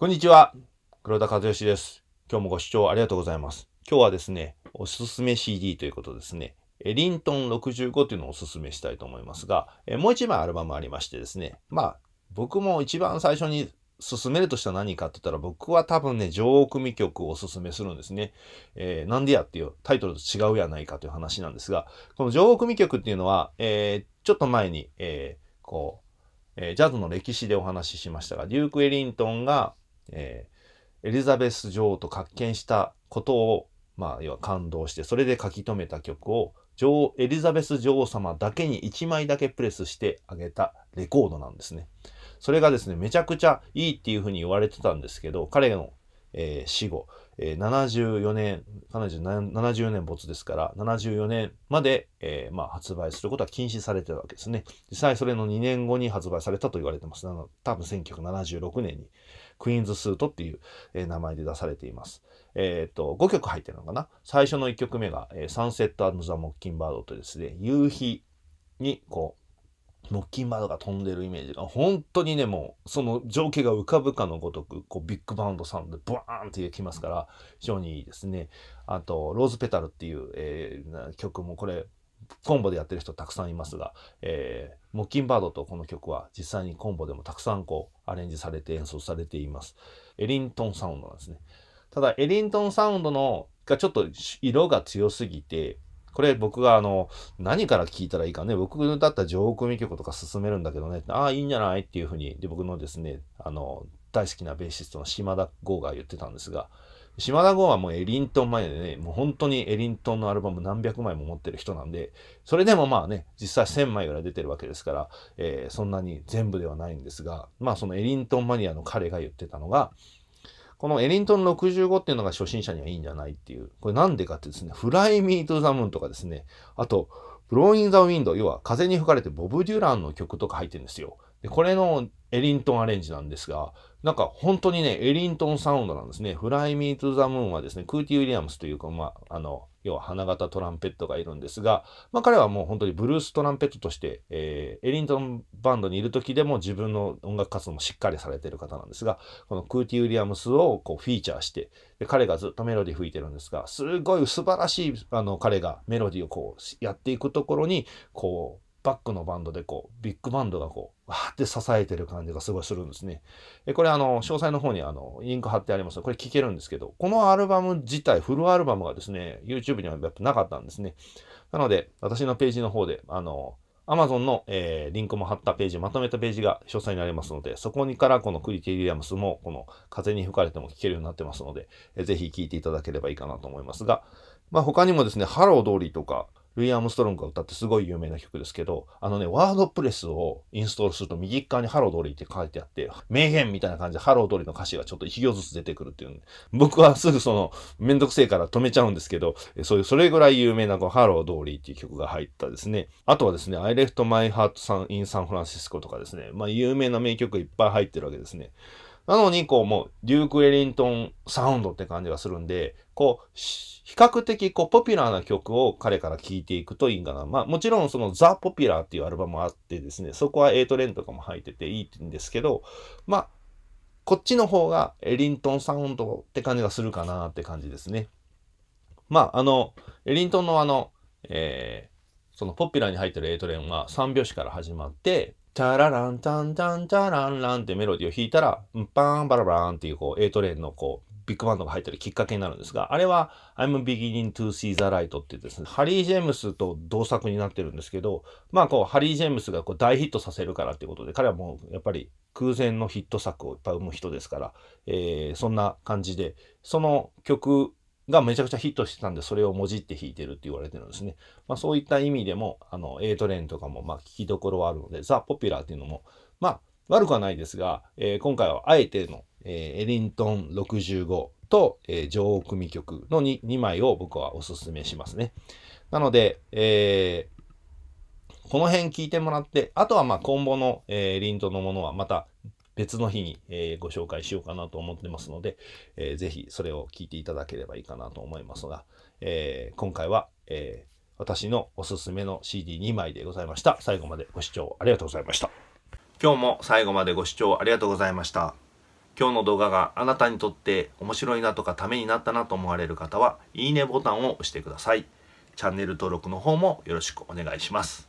こんにちは。黒田和義です。今日もご視聴ありがとうございます。今日はですね、おすすめ CD ということですね。リントン65っていうのをおすすめしたいと思いますが、もう一枚アルバムありましてですね、まあ、僕も一番最初に勧めるとしたら何かって言ったら、僕は多分ね、女王組曲をおすすめするんですね。えー、なんでやっていうタイトルと違うやないかという話なんですが、この女王組曲っていうのは、えー、ちょっと前に、えー、こう、えジャズの歴史でお話ししましたが、デューク・エリントンが、えー、エリザベス女王と発見したことを、まあ、要は感動して、それで書き留めた曲を、女王、エリザベス女王様だけに1枚だけプレスしてあげたレコードなんですね。それがですね、めちゃくちゃいいっていうふうに言われてたんですけど、彼の、えー、死後、えー、74年、彼女74年没ですから、74年まで、えー、まあ、発売することは禁止されてるわけですね。実際それの2年後に発売されたと言われてます。なの多分1976年に、クイーンズスートっていう、えー、名前で出されています。えー、っと、5曲入ってるのかな最初の1曲目が、えー、サンセットザ・モッキンバードとですね、夕日にこう、木琴窓が飛んでるイメージが本当にねもうその情景が浮かぶかのごとくこうビッグバウンドサウンドでブワーンってきますから非常にいいですねあと「ローズペタル」っていう、えー、曲もこれコンボでやってる人たくさんいますが、えー、モッキンバードとこの曲は実際にコンボでもたくさんこうアレンジされて演奏されていますエリントンサウンドなんですねただエリントンサウンドのがちょっと色が強すぎてこれ僕があの、何から聞いたらいいかね、僕だったら上組曲とか進めるんだけどね、ああ、いいんじゃないっていうふうに、で、僕のですね、あの、大好きなベーシストの島田剛が言ってたんですが、島田剛はもうエリントン前でね、もう本当にエリントンのアルバム何百枚も持ってる人なんで、それでもまあね、実際1000枚ぐらい出てるわけですから、えー、そんなに全部ではないんですが、まあそのエリントンマニアの彼が言ってたのが、このエリントン65っていうのが初心者にはいいんじゃないっていう。これなんでかってですね、フライミートザムーンとかですね、あと、ブローインザウィンド、要は風に吹かれてボブ・デュランの曲とか入ってるんですよ。で、これのエリントンアレンジなんですが、なんか本当にね、エリントンサウンドなんですね。フライミートザムーンはですね、クーティ・ウィリアムスというか、まあ、あの、要は花形トランペットがいるんですが、まあ、彼はもう本当にブルーストランペットとして、えー、エリントンバンドにいる時でも自分の音楽活動もしっかりされてる方なんですがこのクーティ・ウィリアムスをこうフィーチャーしてで彼がずっとメロディー吹いてるんですがすごい素晴らしいあの彼がメロディーをこうやっていくところにこうバックのバンドでこうビッグバンドがこうわーって支えてる感じがすごいするんですね。えこれあの詳細の方にあのインク貼ってありますこれ聞けるんですけどこのアルバム自体フルアルバムがですね YouTube にはやっぱなかったんですね。なので私のページの方であの Amazon の、えー、リンクも貼ったページ、まとめたページが詳細になりますので、そこにからこのクリティ・リアムスも、この風に吹かれても聴けるようになってますので、えー、ぜひ聴いていただければいいかなと思いますが、まあ、他にもですね、ハロー・通りとか、ルイ・アームストロングが歌ってすごい有名な曲ですけど、あのね、ワードプレスをインストールすると右側にハロードリーって書いてあって、名言みたいな感じでハロードリーの歌詞がちょっと一行ずつ出てくるっていう、ね、僕はすぐその、めんどくせえから止めちゃうんですけど、そういう、それぐらい有名なこのハロードリーっていう曲が入ったですね。あとはですね、I left my heart in San Francisco とかですね、まあ有名な名曲いっぱい入ってるわけですね。なのに、こう、もう、デューク・エリントンサウンドって感じがするんで、こう、比較的、こう、ポピュラーな曲を彼から聴いていくといいんかな。まあ、もちろん、その、ザ・ポピュラーっていうアルバムもあってですね、そこはエイトレンとかも入ってていいんですけど、まあ、こっちの方が、エリントンサウンドって感じがするかなって感じですね。まあ、あの、エリントンのあの、えー、そのポピュラーに入ってるエイトレンは3拍子から始まって、タラランタンタンタランランってメロディーを弾いたら、バーンバラバランっていうこう A トレーンのこうビッグバンドが入ってるきっかけになるんですが、あれは I'm beginning to see the light ってですね、ハリー・ジェームスと同作になってるんですけど、まあこう、ハリー・ジェームスがこう大ヒットさせるからっていうことで、彼はもうやっぱり空前のヒット作をいっぱい生む人ですから、えー、そんな感じで、その曲がめちゃくちゃヒットしてたんで、それをもじって弾いてるって言われてるんですね。まあ、そういった意味でも、あの、A トレインとかも、まあ、聞きどころはあるので、ザ・ポピュラーっていうのも、まあ、悪くはないですが、えー、今回はあえての、えー、エリントン65と、えー、女王組曲の 2, 2枚を僕はおすすめしますね。なので、えー、この辺聞いてもらって、あとはまあ今後の、えー、リントのものはまた別の日に、えー、ご紹介しようかなと思ってますので、えー、ぜひそれを聞いていただければいいかなと思いますが、えー、今回は、えー、私のおすすめの CD2 枚でございました。最後までご視聴ありがとうございました。今日も最後までご視聴ありがとうございました。今日の動画があなたにとって面白いなとかためになったなと思われる方は、いいねボタンを押してください。チャンネル登録の方もよろしくお願いします。